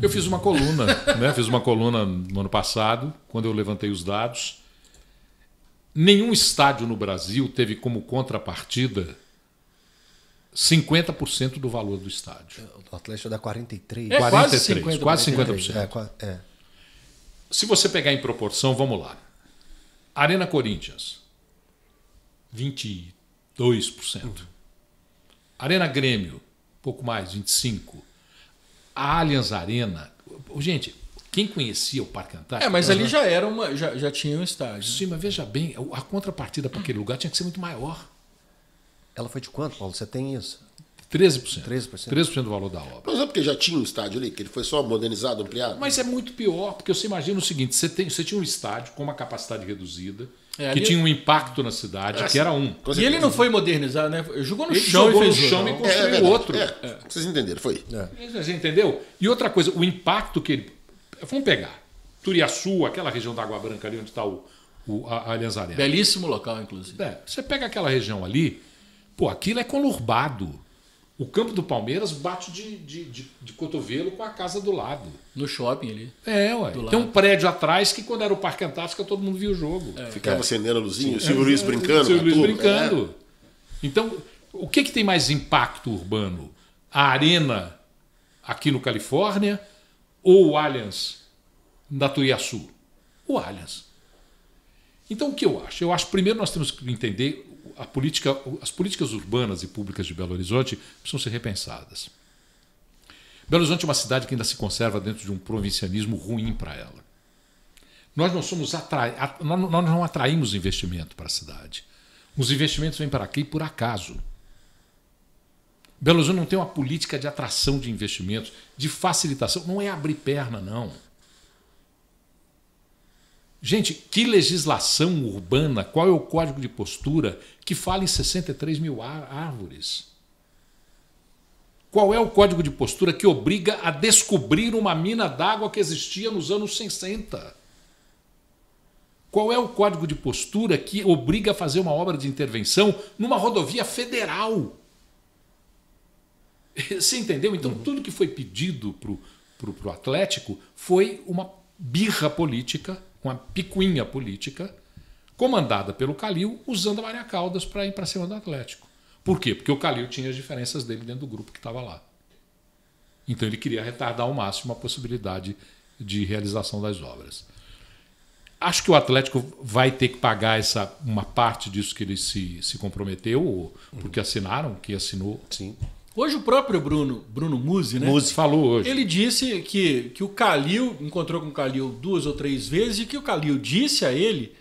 Eu fiz uma coluna, né? Fiz uma coluna no ano passado, quando eu levantei os dados. Nenhum estádio no Brasil teve como contrapartida 50% do valor do estádio. É, o Atlético dá 43, é, 43, quase 50%. Quase 50%. É, é. Se você pegar em proporção, vamos lá. Arena Corinthians, 22%. Arena Grêmio, pouco mais, 25% a Allianz Arena. Gente, quem conhecia o Parque Antártico. É, mas ali né? já era uma. Já, já tinha um estádio. Sim, mas veja bem, a contrapartida para aquele lugar tinha que ser muito maior. Ela foi de quanto, Paulo? Você tem isso? 13%. 13%. 13% do valor da obra. Mas é porque já tinha um estádio ali, que ele foi só modernizado, ampliado? Mas é muito pior, porque você imagina o seguinte: você, tem, você tinha um estádio com uma capacidade reduzida, é, que ali... tinha um impacto na cidade, é, que era um. E ele não foi modernizado, né? Jogou no ele chão jogou e fez o chão e construiu é, é outro. É. É, vocês entenderam, foi. você entendeu E outra coisa, o impacto que ele. Vamos pegar. Turiaçu, aquela região da Água Branca ali onde está o, o, a, a Belíssimo local, inclusive. você pega aquela região ali, pô, aquilo é conurbado. O campo do Palmeiras bate de, de, de, de, cotovelo com a casa do lado. No shopping ali. É, ué. Tem lado. um prédio atrás que quando era o Parque Antártica todo mundo via o jogo. É. Ficava é. acendendo a luzinha, o Silvio é, Luiz brincando. O Silvio Luiz brincando. É. Então, o que, que tem mais impacto urbano? A arena aqui no Califórnia ou o Allianz da Turiaçu? O Allianz. Então, o que eu acho? Eu acho, primeiro, nós temos que entender a política, as políticas urbanas e públicas de Belo Horizonte precisam ser repensadas. Belo Horizonte é uma cidade que ainda se conserva dentro de um provincianismo ruim para ela. Nós não somos nós não atraímos investimento para a cidade. Os investimentos vêm para aqui por acaso. Belo Horizonte não tem uma política de atração de investimentos, de facilitação. Não é abrir perna, não. Gente, que legislação urbana, qual é o código de postura que fala em 63 mil árvores? Qual é o código de postura que obriga a descobrir uma mina d'água que existia nos anos 60? Qual é o código de postura que obriga a fazer uma obra de intervenção numa rodovia federal? Você entendeu? Então, uhum. tudo que foi pedido para o Atlético foi uma birra política, uma picuinha política, comandada pelo Calil, usando a Maria Caldas para ir para cima do Atlético. Por quê? Porque o Calil tinha as diferenças dele dentro do grupo que estava lá. Então ele queria retardar ao máximo a possibilidade de realização das obras. Acho que o Atlético vai ter que pagar essa, uma parte disso que ele se, se comprometeu, porque assinaram, que assinou. Sim Hoje o próprio Bruno, Bruno Musi, né? Musi falou hoje. Ele disse que, que o Calil encontrou com o Calil duas ou três vezes e que o Calil disse a ele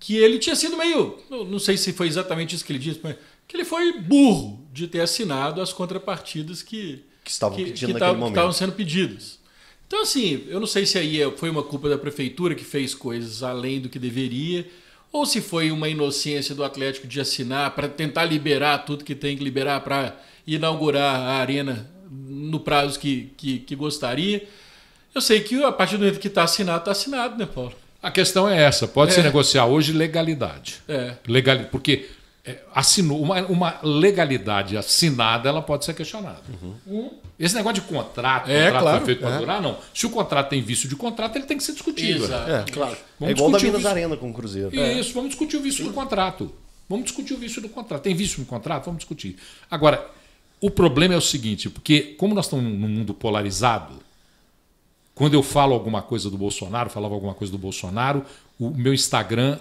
que ele tinha sido meio, não sei se foi exatamente isso que ele disse, mas que ele foi burro de ter assinado as contrapartidas que que estavam que, pedindo que naquele Que estavam sendo pedidas. Então assim, eu não sei se aí é, foi uma culpa da prefeitura que fez coisas além do que deveria ou se foi uma inocência do Atlético de assinar para tentar liberar tudo que tem que liberar para inaugurar a arena no prazo que, que, que, gostaria. Eu sei que a partir do momento que está assinado, está assinado, né, Paulo? A questão é essa: pode é. se negociar hoje legalidade. É. Legal, porque é, assinou uma, uma legalidade assinada, ela pode ser questionada. Uhum. Esse negócio de contrato, é, contrato claro, feito é. para durar, não. Se o contrato tem vício de contrato, ele tem que ser discutido. Exato. Né? É, claro. Vamos é igual da Minas Arena com o Cruzeiro. Isso, é. vamos discutir o vício do contrato. Vamos discutir o vício do contrato. Tem vício no contrato? Vamos discutir. Agora, o problema é o seguinte, porque como nós estamos num mundo polarizado, quando eu falo alguma coisa do Bolsonaro, falava alguma coisa do Bolsonaro, o meu Instagram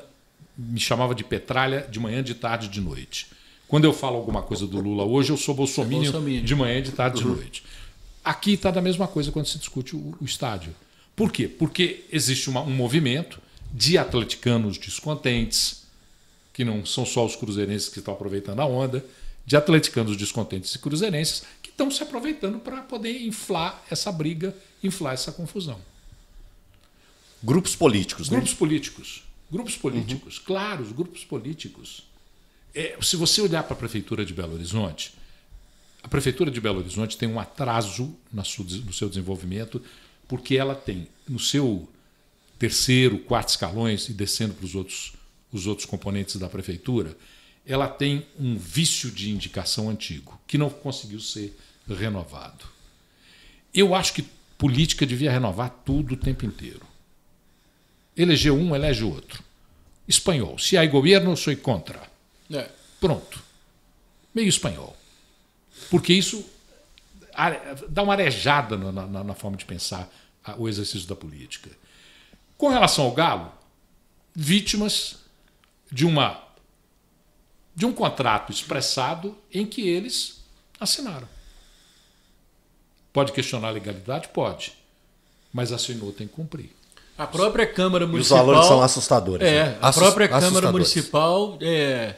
me chamava de petralha de manhã, de tarde, de noite. Quando eu falo alguma coisa do Lula hoje, eu sou bolsominion, é de manhã, de tarde, de uhum. noite. Aqui está da mesma coisa quando se discute o, o estádio. Por quê? Porque existe uma, um movimento de atleticanos descontentes, que não são só os cruzeirenses que estão aproveitando a onda, de atleticanos descontentes e cruzeirenses que estão se aproveitando para poder inflar essa briga, inflar essa confusão. Grupos políticos, né? Grupos políticos. Grupos políticos, uhum. claros, grupos políticos. É, se você olhar para a Prefeitura de Belo Horizonte, a Prefeitura de Belo Horizonte tem um atraso no seu desenvolvimento, porque ela tem no seu terceiro, quarto escalões e descendo para os outros, os outros componentes da Prefeitura, ela tem um vício de indicação antigo, que não conseguiu ser renovado. Eu acho que política devia renovar tudo o tempo inteiro. Elegeu um, elege o outro. Espanhol. Se há governo, sou contra. É. Pronto. Meio espanhol. Porque isso dá uma arejada na, na, na forma de pensar o exercício da política. Com relação ao Galo, vítimas de uma de um contrato expressado em que eles assinaram. Pode questionar a legalidade? Pode. Mas assinou, tem que cumprir. A própria Câmara Municipal. E os valores são assustadores. É, né? a Assust... própria Câmara Municipal está é,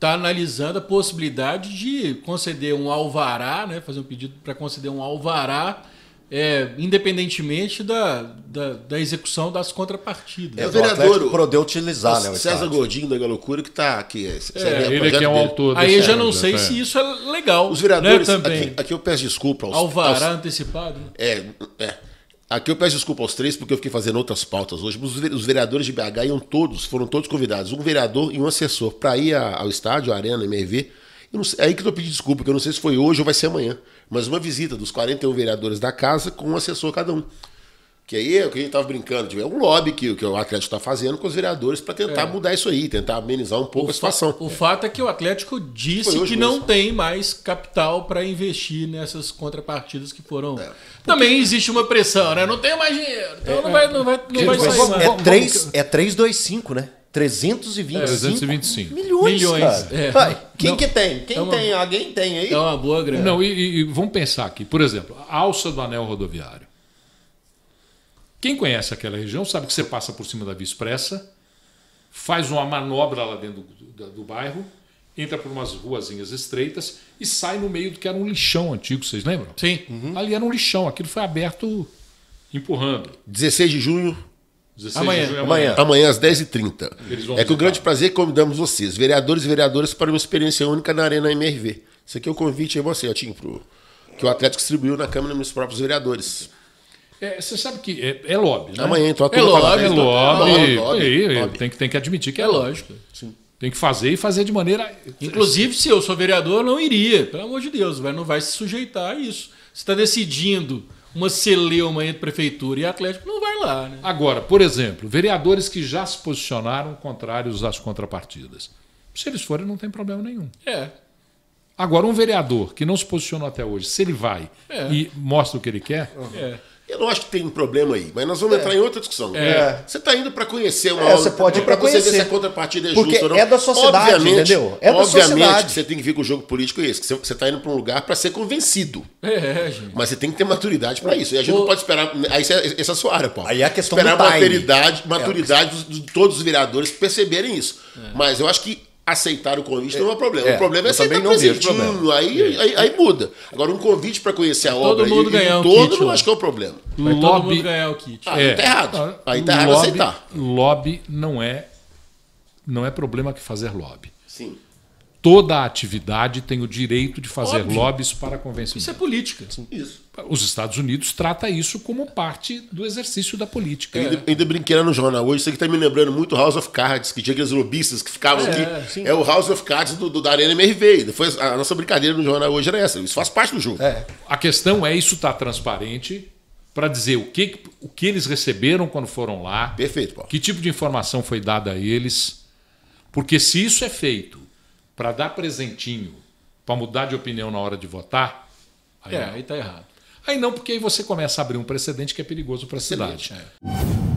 tá analisando a possibilidade de conceder um alvará, né, fazer um pedido para conceder um alvará. É, independentemente da, da, da, execução das contrapartidas. É, é o vereador o poder utilizar, né, o César Gordinho da Galocura que está aqui. É, é, é ele que é um autor. Aí eu já não sei se isso é legal. Os vereadores né, também. Aqui, aqui, eu peço desculpa aos. Alvará aos, antecipado. Né? É, é Aqui eu peço desculpa aos três, porque eu fiquei fazendo outras pautas hoje. Os vereadores de BH iam todos, foram todos convidados, um vereador e um assessor, para ir ao estádio, à Arena, MRV. Eu sei, é aí que eu estou pedindo desculpa, porque eu não sei se foi hoje ou vai ser amanhã. Mas uma visita dos 41 vereadores da casa com um assessor cada um. Que aí é o que a gente estava brincando, de, tipo, é um lobby que, que o Atlético está fazendo com os vereadores para tentar é. mudar isso aí, tentar amenizar um pouco o a situação. O é. fato é que o Atlético disse que mesmo. não tem mais capital para investir nessas contrapartidas que foram. É, porque... Também existe uma pressão, né? Não tem mais dinheiro, então é, é. não vai, não vai, não vai sair É 3, é 325, né? 325, é, 325 milhões. milhões é. Pai, quem não, que tem? Quem é uma, tem? Alguém tem aí? É uma boa grana. Não, e, e vamos pensar aqui. Por exemplo, a alça do anel rodoviário. Quem conhece aquela região sabe que você passa por cima da Via Expressa, faz uma manobra lá dentro do, do, do bairro, entra por umas ruazinhas estreitas e sai no meio do que era um lixão antigo, vocês lembram? Sim. Uhum. Ali era um lixão, aquilo foi aberto empurrando. 16 de junho. 16 amanhã, de junho é amanhã. amanhã. Amanhã às 10h30. É com grande prazer que convidamos vocês, vereadores e vereadoras, para uma experiência única na Arena MRV. Isso aqui é o um convite aí você, Otinho, pro, que o Atlético distribuiu na Câmara nos próprios vereadores. É, você sabe que é, é lobby, né? Amanhã então é, é lobby, é lobby, é lobby, lobby. Tem, que, tem que admitir que é, é lógico. Sim. Tem que fazer e fazer de maneira. Inclusive, se eu sou vereador, eu não iria, pelo amor de Deus, vai, não vai se sujeitar a isso. Você está decidindo uma celeuma entre prefeitura e Atlético, não vai lá. Né? Agora, por exemplo, vereadores que já se posicionaram contrários às contrapartidas. Se eles forem, não tem problema nenhum. É. Agora, um vereador que não se posicionou até hoje, se ele vai é. e mostra o que ele quer, é. Eu não acho que tem um problema aí, mas nós vamos é. entrar em outra discussão. É. Você está indo para conhecer uma é, aula, você pode para conhecer ver se a contrapartida é justa ou não. É da sociedade, obviamente, entendeu? É da obviamente sociedade. que você tem que vir com o jogo político esse, que você está indo para um lugar para ser convencido. É, é, gente. Mas você tem que ter maturidade para isso. E a gente o... não pode esperar. Aí essa é a sua área, Paulo. Aí é a questão esperar do maturidade, maturidade é. de todos os vereadores perceberem isso. É. Mas eu acho que aceitar o convite é, não é um problema. É, o problema é aceitar presentinho, aí, aí, é. aí, aí, muda. Agora, um convite para conhecer a todo obra mundo e, ganhar e todo mundo não acho que é o problema. lobby, todo mundo ganhar o kit. Aí ah, é. tá errado. Tá. Aí tá errado lobby, aceitar. Lobby não é, não é problema que fazer lobby. Sim toda a atividade tem o direito de fazer Óbvio. lobbies para convencimento. Isso é política. Isso. Os Estados Unidos trata isso como parte do exercício da política. Ainda, é. ainda brinquei no jornal hoje, isso aqui está me lembrando muito House of Cards, que tinha aqueles lobistas que ficavam é, aqui. Sim. É o House of Cards do, do da Arena MRV. Depois, a nossa brincadeira no jornal hoje era essa. Isso faz parte do jogo. É. A questão é isso está transparente para dizer o que, o que eles receberam quando foram lá. Perfeito, Paulo. Que tipo de informação foi dada a eles. Porque se isso é feito para dar presentinho, para mudar de opinião na hora de votar, aí é, aí tá errado. Aí não, porque aí você começa a abrir um precedente que é perigoso para a cidade. É.